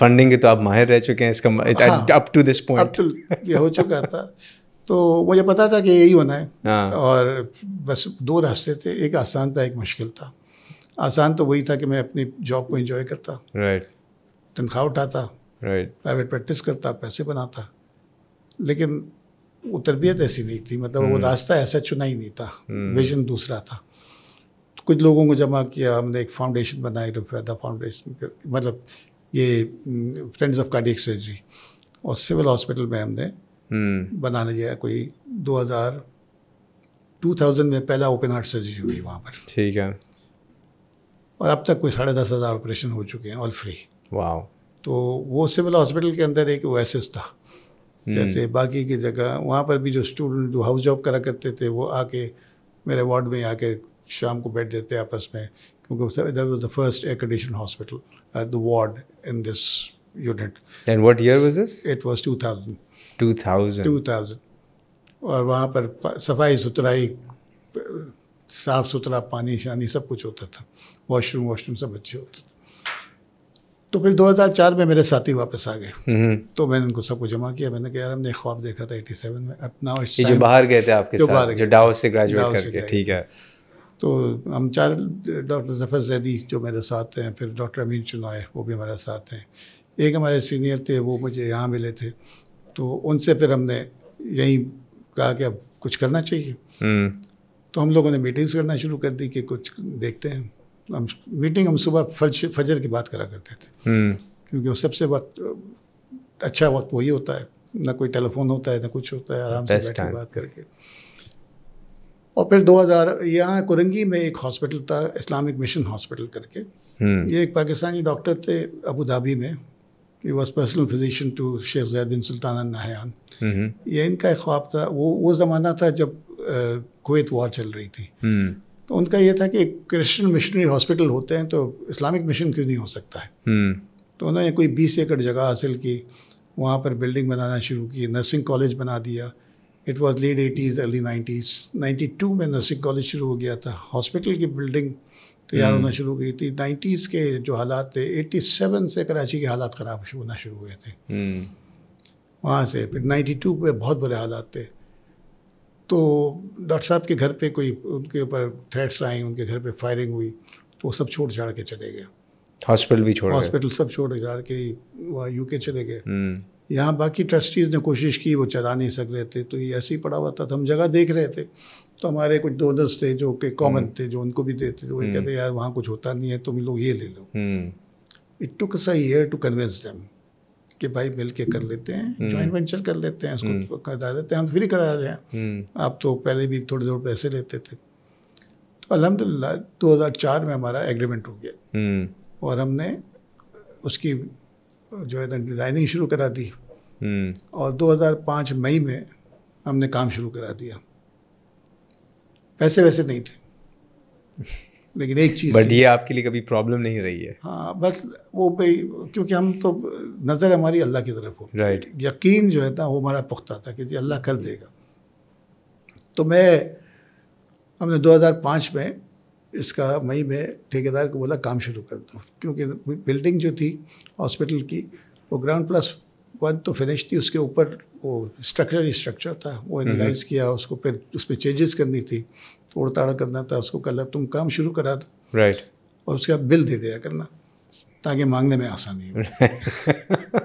Funding के तो आप माहिर रह चुके हैं इसका अप टू दिस पॉइंट ये हो चुका था तो मुझे पता था कि यही होना है हाँ। और बस दो रास्ते थे एक आसान था एक मुश्किल था आसान तो वही था कि मैं अपनी जॉब को एंजॉय करता राइट तनख्वाह उठाता राइट प्राइवेट प्रैक्टिस करता पैसे बनाता लेकिन वो तरबियत ऐसी नहीं थी मतलब वो hmm। रास्ता ऐसा चुना ही नहीं था विजन hmm। दूसरा था तो कुछ लोगों को जमा किया हमने एक फाउंडेशन बनाई रुपैदा फाउंडेशन मतलब ये फ्रेंड्स ऑफ कार्डियक सर्जरी और सिविल हॉस्पिटल में हमने हम्म। बनाने गया कोई 2000 2000 में पहला ओपन हार्ट सर्जरी हुई वहाँ पर ठीक है और अब तक कोई साढ़े दस हज़ार ऑपरेशन हो चुके हैं ऑल फ्री वाह तो वो सिविल हॉस्पिटल के अंदर एक ओएसएस था हम्म। जैसे बाकी की जगह वहाँ पर भी जो स्टूडेंट जो हाउस जॉब करा करते थे वो आके मेरे वार्ड में आके शाम को बैठ देते आपस में because that was the first air conditioned hospital at the ward in this unit. And what year was this? It was 2000. 2000. 2000. और वहाँ पर सफाई सुथराई साफ सुथरा पानी शानी सब कुछ होता था वॉशरूम वॉशरूम सब अच्छे होते थे तो फिर 2004 में मेरे साथी वापस आ गए हम्म। तो मैंने उनको सब कुछ जमा किया मैंने कहा यार हमने ख्वाब देखा था 87 में अपना जो बाहर गए थे आपके जो साथ जो डाउस से ग्रेजुएट करके ठीक है तो हम चार डॉक्टर जफ़र जैदी जो मेरे साथ हैं फिर डॉक्टर अमीन चुनाए वो भी हमारे साथ हैं एक हमारे सीनियर थे वो मुझे यहाँ मिले थे तो उनसे फिर हमने यहीं कहा कि अब कुछ करना चाहिए हम्म। तो हम लोगों ने मीटिंग्स करना शुरू कर दी कि कुछ देखते हैं हम मीटिंग हम सुबह फज फजर की बात करा करते थे हम्म। क्योंकि वो सबसे वक्त अच्छा वक्त वही होता है ना कोई टेलीफोन होता है ना कुछ होता है आराम से बैठ के बात करके और फिर 2000 यहाँ कुरंगी में एक हॉस्पिटल था इस्लामिक मिशन हॉस्पिटल करके हम्म। ये एक पाकिस्तानी डॉक्टर थे अबू धाबी में ही was personal physician to sheikh Zayed bin Sultan al Nahyan ये इनका एक ख्वाब था वो वो ज़माना था जब कुवैत वॉर चल रही थी हम्म। तो उनका ये था कि क्रिश्चियन मिशनरी हॉस्पिटल होते हैं तो इस्लामिक मिशन क्यों नहीं हो सकता है हम्म। तो उन्होंने कोई बीस एकड़ जगह हासिल की वहाँ पर बिल्डिंग बनाना शुरू की नर्सिंग कॉलेज बना दिया it was late eighties early nineties ninety two में नर्सिंग कॉलेज शुरू हो गया था हॉस्पिटल की बिल्डिंग तैयार hmm. होना शुरू हो गई थी नाइन्टीज़ के जो हालात थे एटी सेवन से कराची के हालात ख़राब होना शुरू हुए थे hmm. वहाँ से फिर नाइन्टी टू में बहुत बुरे हालात थे तो डॉक्टर साहब के घर पे कोई उनके ऊपर थ्रेट्स आए उनके घर पे फायरिंग हुई तो वो सब छोड़ छाड़ के चले गए हॉस्पिटल भी छोड़ हॉस्पिटल सब छोड़ छाड़ के वहाँ के चले गए hmm. यहाँ बाकी ट्रस्टीज़ ने कोशिश की वो चला नहीं सक रहे थे तो ये ऐसे ही पड़ा हुआ था तो हम जगह देख रहे थे तो हमारे कुछ डोनर्स थे जो के कॉमन हम्म। थे जो उनको भी देते थे वो हम्म। कहते यार वहाँ कुछ होता नहीं है तुम लोग ये ले लो it took us year to convince them कि भाई मिल के कर लेते हैं जॉइंट हम्म। वेंचर कर लेते हैं उसको करा देते हैं हम फ्री करा रहे हैं आप तो पहले भी थोड़े थोड़े पैसे लेते थे तो अलहमदिल्ला दो में हमारा एग्रीमेंट हो गया और हमने उसकी जो है डिज़ाइनिंग शुरू करा दी हम्म। और 2005 मई में हमने काम शुरू करा दिया पैसे वैसे नहीं थे लेकिन एक चीज़ बट ये आपके लिए कभी प्रॉब्लम नहीं रही है हाँ बस वो भाई क्योंकि हम तो नज़र हमारी अल्लाह की तरफ हो राइट right. यकीन जो है ना वो हमारा पुख्ता था कि अल्लाह कर देगा तो मैं हमने 2005 में इसका मई में ठेकेदार को बोला काम शुरू कर दो क्योंकि बिल्डिंग जो थी हॉस्पिटल की वो ग्राउंड प्लस वन तो फिनिश थी उसके ऊपर वो स्ट्रक्चर ही स्ट्रक्चर था वो एनालाइज हम्म, हम्म। किया उसको फिर उस पर चेंजेस करनी थी तोड़ ताड़ करना था उसको कल तुम काम शुरू करा दो राइट right. और उसका बिल दे दिया करना ताकि मांगने में आसानी हो